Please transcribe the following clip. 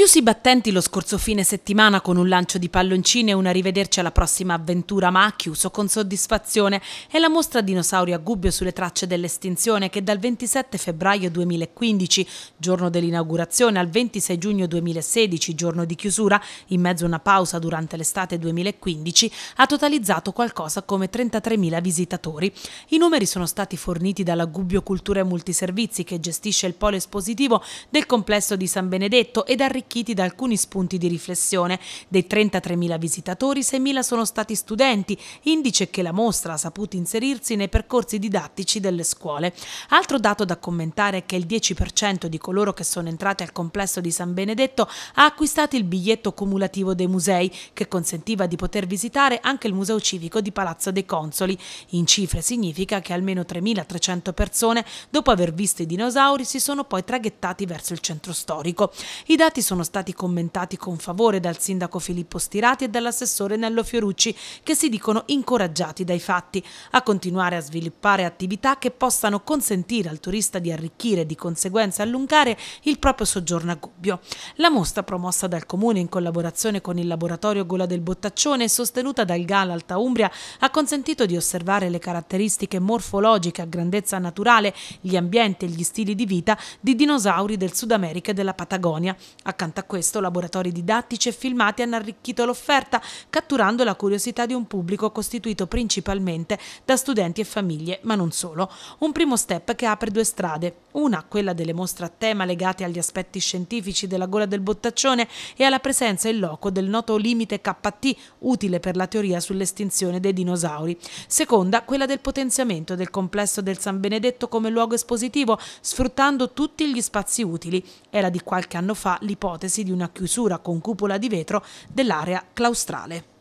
Chiusi i battenti lo scorso fine settimana con un lancio di palloncini e un arrivederci alla prossima avventura, ma ha chiuso con soddisfazione è la mostra Dinosauri a Gubbio sulle tracce dell'estinzione che dal 27 febbraio 2015, giorno dell'inaugurazione, al 26 giugno 2016, giorno di chiusura, in mezzo a una pausa durante l'estate 2015, ha totalizzato qualcosa come 33.000 visitatori. I numeri sono stati forniti dalla Gubbio Cultura e Multiservizi che gestisce il polo espositivo del complesso di San Benedetto ed arricchito arricchiti da alcuni spunti di riflessione. Dei 33.000 visitatori, 6.000 sono stati studenti, indice che la mostra ha saputo inserirsi nei percorsi didattici delle scuole. Altro dato da commentare è che il 10% di coloro che sono entrati al complesso di San Benedetto ha acquistato il biglietto cumulativo dei musei, che consentiva di poter visitare anche il Museo Civico di Palazzo dei Consoli. In cifre significa che almeno 3.300 persone, dopo aver visto i dinosauri, si sono poi traghettati verso il centro storico. I dati sono sono stati commentati con favore dal sindaco Filippo Stirati e dall'assessore Nello Fiorucci, che si dicono incoraggiati dai fatti a continuare a sviluppare attività che possano consentire al turista di arricchire e di conseguenza allungare il proprio soggiorno a Gubbio. La mostra promossa dal Comune in collaborazione con il laboratorio Gola del Bottaccione e sostenuta dal GAL Alta Umbria ha consentito di osservare le caratteristiche morfologiche a grandezza naturale, gli ambienti e gli stili di vita di dinosauri del Sud America e della Patagonia, a Accanto a questo, laboratori didattici e filmati hanno arricchito l'offerta, catturando la curiosità di un pubblico costituito principalmente da studenti e famiglie, ma non solo. Un primo step che apre due strade, una quella delle mostre a tema legate agli aspetti scientifici della gola del bottaccione e alla presenza in loco del noto limite KT, utile per la teoria sull'estinzione dei dinosauri. Seconda, quella del potenziamento del complesso del San Benedetto come luogo espositivo, sfruttando tutti gli spazi utili. Era di qualche anno fa l'ipotesi l'ipotesi di una chiusura con cupola di vetro dell'area claustrale.